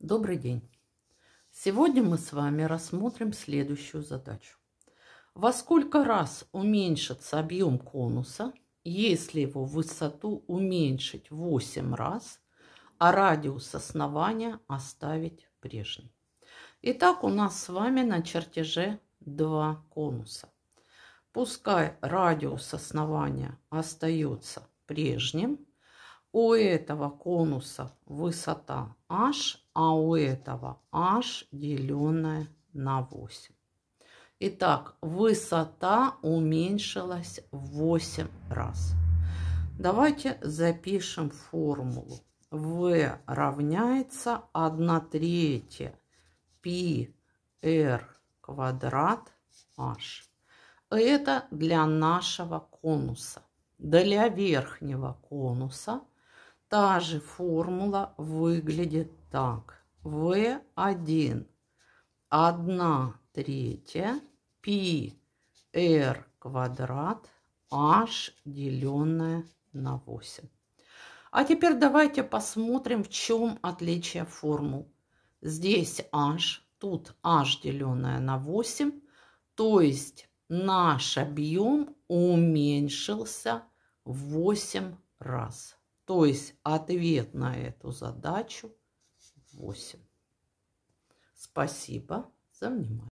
Добрый день! Сегодня мы с вами рассмотрим следующую задачу. Во сколько раз уменьшится объем конуса, если его высоту уменьшить 8 раз, а радиус основания оставить прежним? Итак, у нас с вами на чертеже два конуса. Пускай радиус основания остается прежним, у этого конуса высота h, а у этого h деленное на 8. Итак, высота уменьшилась в 8 раз. Давайте запишем формулу. V равняется 1 третья пи r квадрат h. Это для нашего конуса. Для верхнего конуса – Та же формула выглядит так. В1 1 третья пи r квадрат h деленное на 8. А теперь давайте посмотрим, в чем отличие формул. Здесь h, тут h деленное на 8, то есть наш объем уменьшился в 8 раз. То есть ответ на эту задачу 8. Спасибо за внимание.